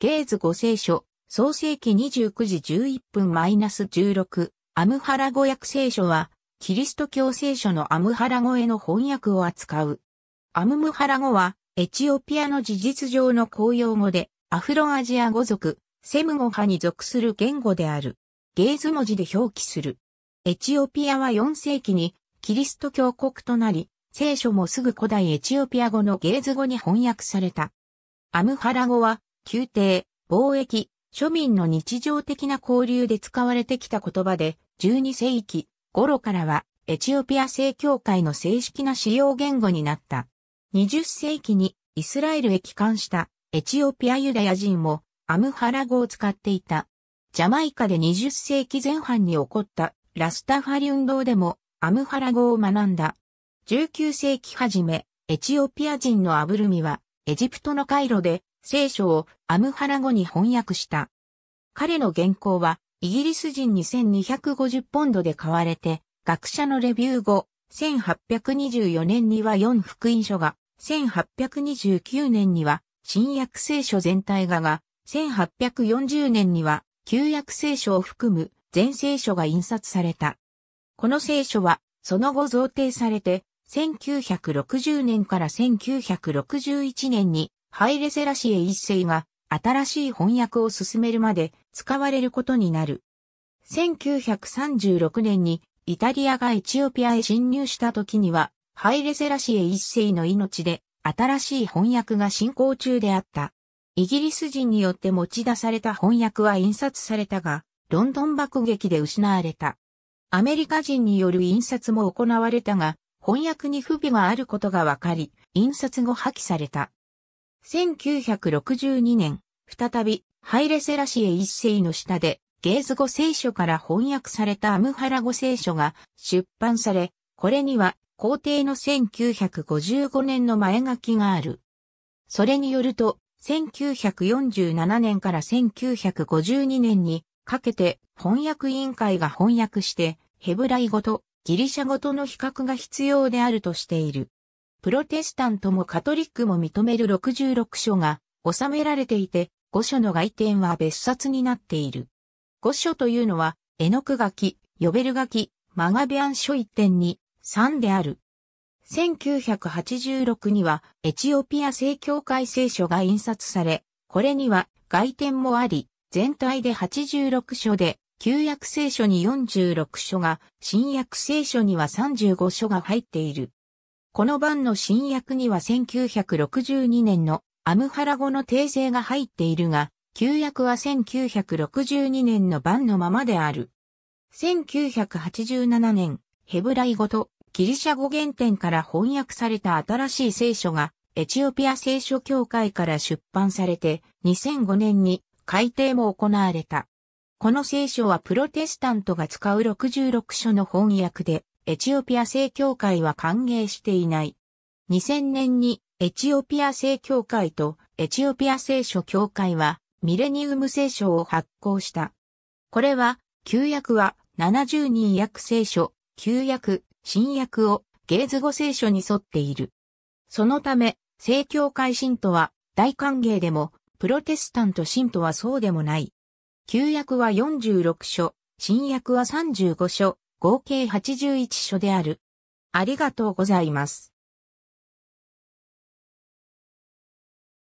ゲーズ五聖書、創世記29時11分 -16、アムハラ語訳聖書は、キリスト教聖書のアムハラ語への翻訳を扱う。アムムハラ語は、エチオピアの事実上の公用語で、アフロアジア語族、セム語派に属する言語である。ゲーズ文字で表記する。エチオピアは4世紀にキリスト教国となり、聖書もすぐ古代エチオピア語のゲーズ語に翻訳された。アムハラ語は宮廷、貿易、庶民の日常的な交流で使われてきた言葉で、12世紀頃からは、エチオピア正教会の正式な使用言語になった。20世紀にイスラエルへ帰還したエチオピアユダヤ人もアムハラ語を使っていた。ジャマイカで20世紀前半に起こったラスタファリ運動でもアムハラ語を学んだ。19世紀初め、エチオピア人のアブルミはエジプトのカイロで聖書をアムハラ語に翻訳した。彼の原稿は、イギリス人に1250ポンドで買われて、学者のレビュー後、1824年には4福音書が、1829年には新約聖書全体画が、1840年には旧約聖書を含む全聖書が印刷された。この聖書は、その後贈呈されて、1960年から1961年にハイレセラシエ一世が新しい翻訳を進めるまで使われることになる。1936年にイタリアがエチオピアへ侵入した時には、ハイレセラシエ一世の命で新しい翻訳が進行中であった。イギリス人によって持ち出された翻訳は印刷されたが、ロンドン爆撃で失われた。アメリカ人による印刷も行われたが、翻訳に不備があることが分かり、印刷後破棄された。1962年、再び、ハイレセラシエ一世の下で、ゲーズ語聖書から翻訳されたアムハラ語聖書が出版され、これには皇帝の1955年の前書きがある。それによると、1947年から1952年にかけて翻訳委員会が翻訳して、ヘブライ語とギリシャ語との比較が必要であるとしている。プロテスタントもカトリックも認める66書が収められていて、5書の外典は別冊になっている。5書というのは、絵の具書き、ヨベル書き、マガビアン書1点に3である。1986にはエチオピア正教会聖書が印刷され、これには外典もあり、全体で86書で、旧約聖書に46書が、新約聖書には35書が入っている。この版の新訳には1962年のアムハラ語の訂正が入っているが、旧訳は1962年の版のままである。1987年、ヘブライ語とギリシャ語原点から翻訳された新しい聖書が、エチオピア聖書協会から出版されて、2005年に改訂も行われた。この聖書はプロテスタントが使う66書の翻訳で、エチオピア正教会は歓迎していない。2000年にエチオピア正教会とエチオピア聖書教会はミレニウム聖書を発行した。これは、旧約は70人約聖書、旧約、新約をゲーズ語聖書に沿っている。そのため、正教会信徒は大歓迎でも、プロテスタント信徒はそうでもない。旧約は46書、新約は35書、合計81書である。ありがとうございます。